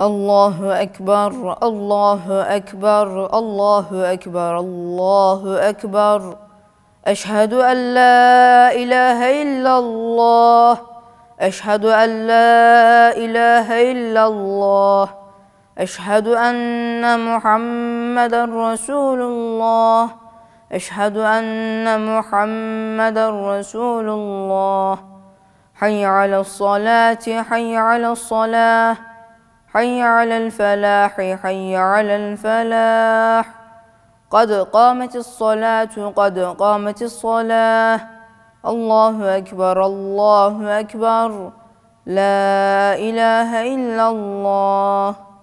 الله أكبر الله أكبر الله أكبر الله أكبر أشهد أن لا إله إلا الله أشهد أن لا إله إلا الله أشهد أن محمدا رسول الله أشهد أن محمدا رسول الله حي على الصلاة حي على الصلاة حي على الفلاح حي على الفلاح قد قامت الصلاة قد قامت الصلاة الله أكبر الله أكبر لا إله إلا الله